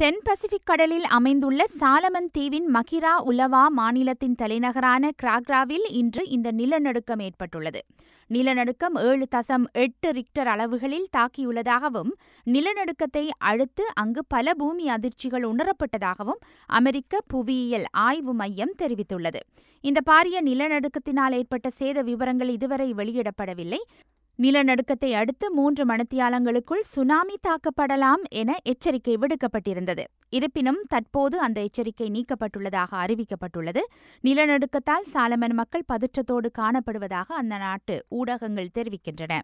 தென் Pacific கடலில் அமைந்துள்ள சாலமன் தீவின் மகிரா உலவா மாநிலத்தின் தலைநகரான கிராக்ராவில் இன்று இந்த நிலநடுக்கம் ஏற்பட்டுள்ளது நிலநடுக்கம் ஏழு தசம் எட்டு ரிக்டர் அளவுகளில் தாக்கியுள்ளதாகவும் நிலநடுக்கத்தை அடுத்து அங்கு பல பூமி அதிர்ச்சிகள் உணரப்பட்டதாகவும் அமெரிக்க புவியியல் ஆய்வு மையம் தெரிவித்துள்ளது இந்த பாரிய நிலநடுக்கத்தினால் ஏற்பட்ட சேத விவரங்கள் இதுவரை வெளியிடப்படவில்லை நிலநடுக்கத்தை அடுத்து மூன்று மணித்தியாலங்களுக்குள் சுனாமி தாக்கப்படலாம் என எச்சரிக்கை விடுக்கப்பட்டிருந்தது இருப்பினும் தற்போது அந்த எச்சரிக்கை நீக்கப்பட்டுள்ளதாக அறிவிக்கப்பட்டுள்ளது நிலநடுக்கத்தால் சாலமன் மக்கள் பதற்றத்தோடு காணப்படுவதாக அந்த நாட்டு ஊடகங்கள் தெரிவிக்கின்றன